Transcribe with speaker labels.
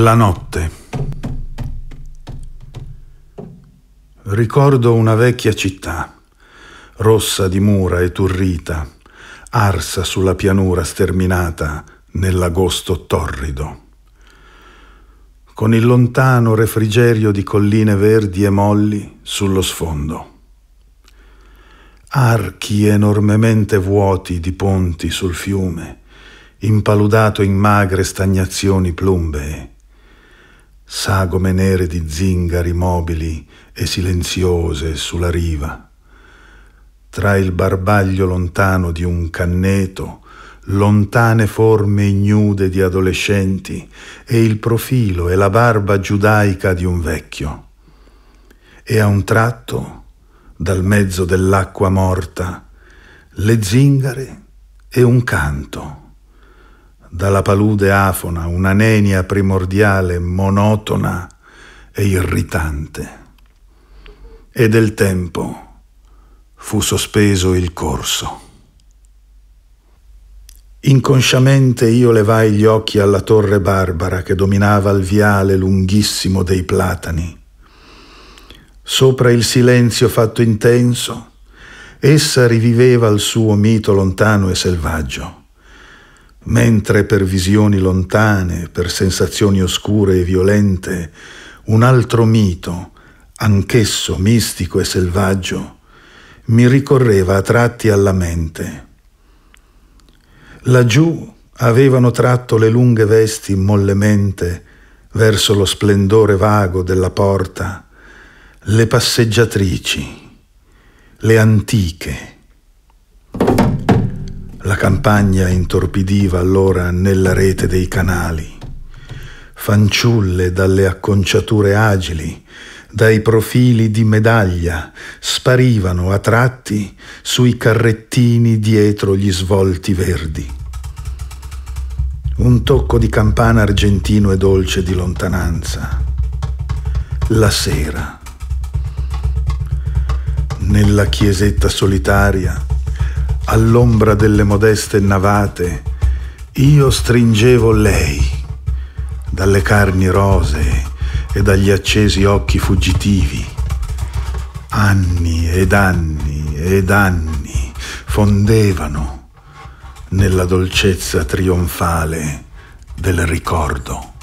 Speaker 1: La notte. Ricordo una vecchia città, rossa di mura e turrita, arsa sulla pianura sterminata nell'agosto torrido. Con il lontano refrigerio di colline verdi e molli sullo sfondo. Archi enormemente vuoti di ponti sul fiume, impaludato in magre stagnazioni plumbee sagome nere di zingari mobili e silenziose sulla riva. Tra il barbaglio lontano di un canneto, lontane forme ignude di adolescenti e il profilo e la barba giudaica di un vecchio. E a un tratto, dal mezzo dell'acqua morta, le zingare e un canto dalla palude afona, una nenia primordiale, monotona e irritante. E del tempo fu sospeso il corso. Inconsciamente io levai gli occhi alla torre barbara che dominava il viale lunghissimo dei platani. Sopra il silenzio fatto intenso, essa riviveva il suo mito lontano e selvaggio mentre per visioni lontane, per sensazioni oscure e violente, un altro mito, anch'esso mistico e selvaggio, mi ricorreva a tratti alla mente. Laggiù avevano tratto le lunghe vesti mollemente verso lo splendore vago della porta, le passeggiatrici, le antiche. La campagna intorpidiva allora nella rete dei canali, fanciulle dalle acconciature agili, dai profili di medaglia, sparivano a tratti sui carrettini dietro gli svolti verdi. Un tocco di campana argentino e dolce di lontananza. La sera. Nella chiesetta solitaria, all'ombra delle modeste navate, io stringevo lei, dalle carni rosee e dagli accesi occhi fuggitivi. Anni ed anni ed anni fondevano nella dolcezza trionfale del ricordo.